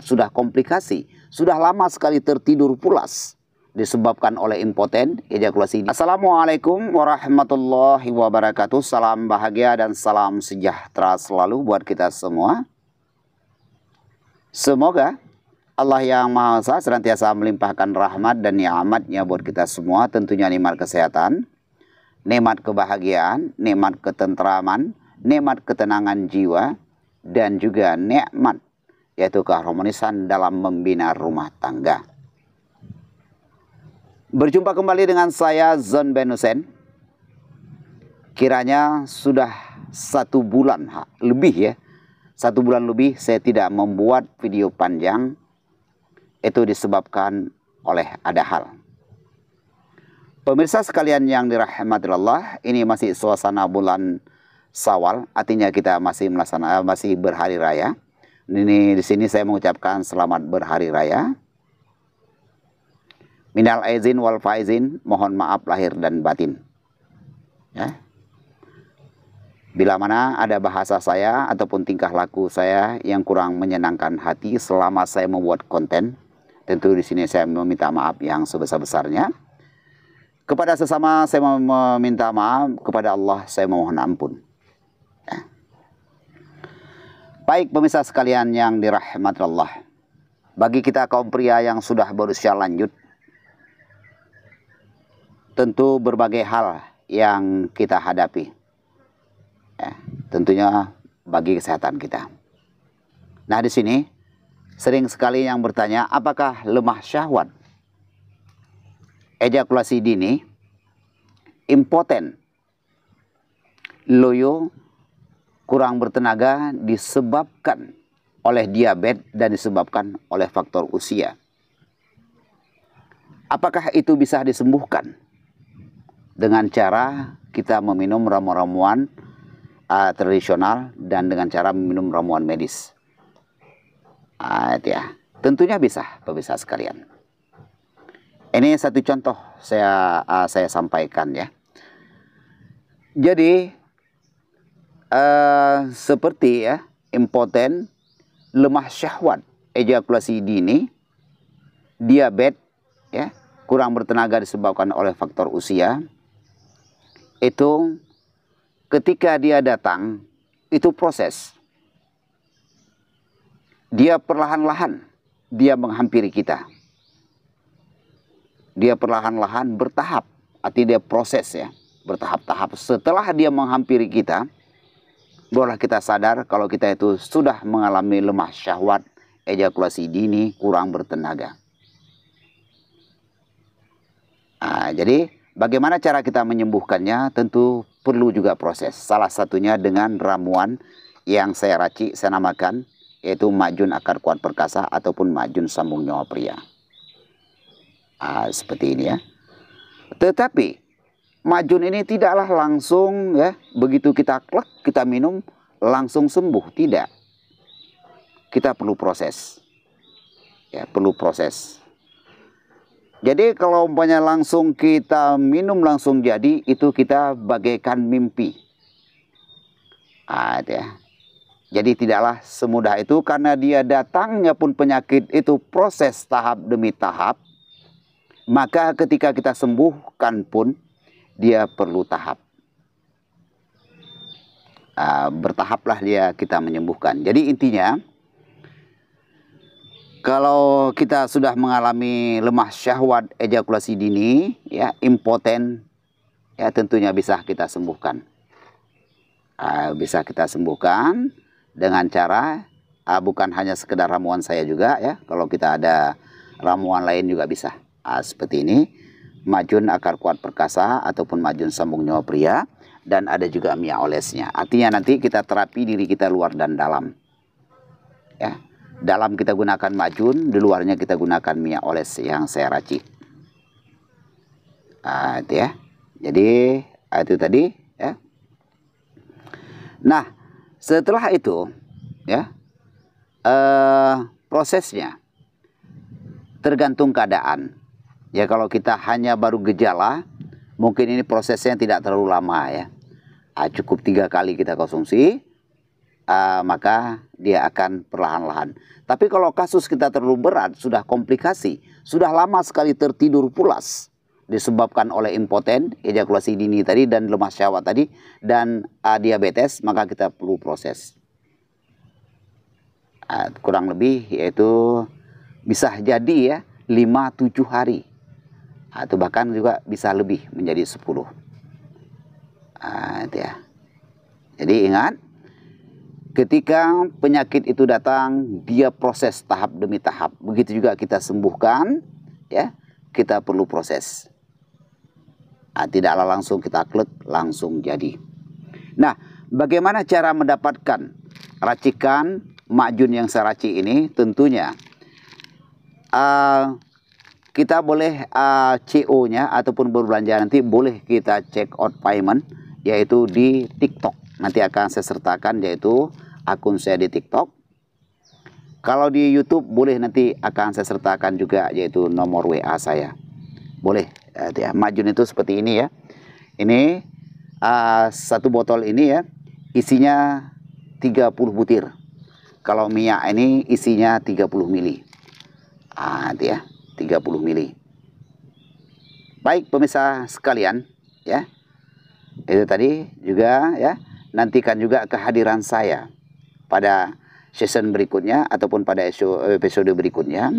sudah komplikasi, sudah lama sekali tertidur pulas disebabkan oleh impoten ejakulasi. Assalamualaikum warahmatullahi wabarakatuh. Salam bahagia dan salam sejahtera selalu buat kita semua. Semoga Allah yang Maha Esa senantiasa melimpahkan rahmat dan nikmatnya buat kita semua, tentunya nikmat kesehatan, nikmat kebahagiaan, nikmat ketentraman, nikmat ketenangan jiwa dan juga nikmat yaitu keharmonisan dalam membina rumah tangga. Berjumpa kembali dengan saya Zon Benusen. Kiranya sudah satu bulan lebih ya. Satu bulan lebih saya tidak membuat video panjang. Itu disebabkan oleh ada hal. Pemirsa sekalian yang dirahmati Allah, ini masih suasana bulan Sawal, artinya kita masih melaksanakan masih berhari raya. Ini di sini saya mengucapkan selamat berhari raya. Minal aizin wal faizin, mohon maaf lahir dan batin. Ya. Bila mana ada bahasa saya ataupun tingkah laku saya yang kurang menyenangkan hati selama saya membuat konten, tentu di sini saya meminta maaf yang sebesar-besarnya. Kepada sesama saya meminta maaf, kepada Allah saya mohon ampun. Baik pemirsa sekalian yang dirahmati Allah. Bagi kita kaum pria yang sudah berusia lanjut, tentu berbagai hal yang kita hadapi. Ya, tentunya bagi kesehatan kita. Nah di sini sering sekali yang bertanya apakah lemah syahwat, ejakulasi dini, impoten, loyo, kurang bertenaga disebabkan oleh diabetes dan disebabkan oleh faktor usia. Apakah itu bisa disembuhkan? Dengan cara kita meminum ramuan-ramuan uh, tradisional dan dengan cara meminum ramuan medis. Uh, itu ya. Tentunya bisa, pemirsa sekalian. Ini satu contoh saya uh, saya sampaikan ya. Jadi Eh, seperti ya impoten, lemah syahwat, ejakulasi dini, diabetes ya, kurang bertenaga disebabkan oleh faktor usia. Itu ketika dia datang itu proses. Dia perlahan-lahan dia menghampiri kita. Dia perlahan-lahan bertahap, artinya dia proses ya, bertahap-tahap. Setelah dia menghampiri kita, Barulah kita sadar kalau kita itu sudah mengalami lemah syahwat, ejakulasi dini, kurang bertenaga. Nah, jadi bagaimana cara kita menyembuhkannya? Tentu perlu juga proses. Salah satunya dengan ramuan yang saya racik, saya namakan yaitu majun akar kuat perkasa ataupun majun sambung nyawa pria. Nah, seperti ini ya. Tetapi Majun ini tidaklah langsung ya begitu kita klek kita minum langsung sembuh tidak. Kita perlu proses. Ya, perlu proses. Jadi kalau umpamanya langsung kita minum langsung jadi itu kita bagaikan mimpi. Ada. Ya. Jadi tidaklah semudah itu karena dia datangnya pun penyakit itu proses tahap demi tahap. Maka ketika kita sembuhkan pun dia perlu tahap. Uh, bertahaplah dia kita menyembuhkan. Jadi intinya kalau kita sudah mengalami lemah syahwat ejakulasi dini, ya impoten, ya tentunya bisa kita sembuhkan. Uh, bisa kita sembuhkan dengan cara uh, bukan hanya sekedar ramuan saya juga ya. Kalau kita ada ramuan lain juga bisa uh, seperti ini majun akar kuat perkasa ataupun majun sambung nyawa pria dan ada juga mia olesnya. Artinya nanti kita terapi diri kita luar dan dalam. Ya. Dalam kita gunakan majun, di luarnya kita gunakan mia oles yang saya racik. Nah, itu ya. Jadi ah, itu tadi ya. Nah, setelah itu ya eh prosesnya tergantung keadaan Ya kalau kita hanya baru gejala, mungkin ini prosesnya tidak terlalu lama ya. Ah, cukup tiga kali kita konsumsi, ah, maka dia akan perlahan-lahan. Tapi kalau kasus kita terlalu berat, sudah komplikasi, sudah lama sekali tertidur pulas, disebabkan oleh impoten, ejakulasi dini tadi dan lemas syawat tadi dan uh, diabetes maka kita perlu proses. Uh, kurang lebih yaitu bisa jadi ya lima tujuh hari atau bahkan juga bisa lebih menjadi 10 Nah, itu ya jadi ingat ketika penyakit itu datang dia proses tahap demi tahap begitu juga kita sembuhkan ya kita perlu proses nah, tidaklah langsung kita klik langsung jadi nah bagaimana cara mendapatkan racikan majun yang saya racik ini tentunya uh, kita boleh uh, ah, CO-nya ataupun berbelanja nanti boleh kita check out payment yaitu di TikTok. Nanti akan saya sertakan yaitu akun saya di TikTok. Kalau di YouTube boleh nanti akan saya sertakan juga yaitu nomor WA saya. Boleh ya, majun itu seperti ini ya. Ini uh, satu botol ini ya. Isinya 30 butir. Kalau minyak ini isinya 30 mili. Ah, nanti ya. 30 mili. Baik pemirsa sekalian, ya. Itu tadi juga ya, nantikan juga kehadiran saya pada season berikutnya ataupun pada episode berikutnya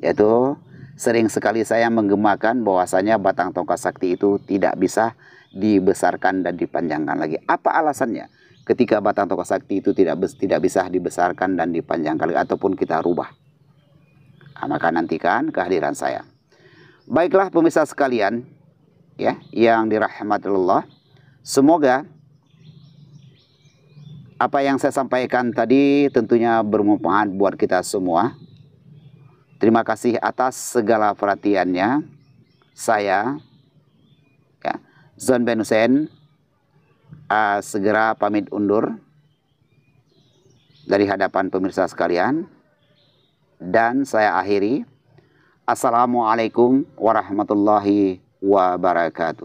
yaitu sering sekali saya menggemakan bahwasanya batang tongkat sakti itu tidak bisa dibesarkan dan dipanjangkan lagi. Apa alasannya? Ketika batang tongkat sakti itu tidak tidak bisa dibesarkan dan dipanjangkan lagi ataupun kita rubah maka nantikan kehadiran saya. Baiklah pemirsa sekalian, ya, yang dirahmati Allah. Semoga apa yang saya sampaikan tadi tentunya bermanfaat buat kita semua. Terima kasih atas segala perhatiannya. Saya ya, Zon Ben Hussein uh, segera pamit undur dari hadapan pemirsa sekalian. Dan saya akhiri. Assalamualaikum warahmatullahi wabarakatuh.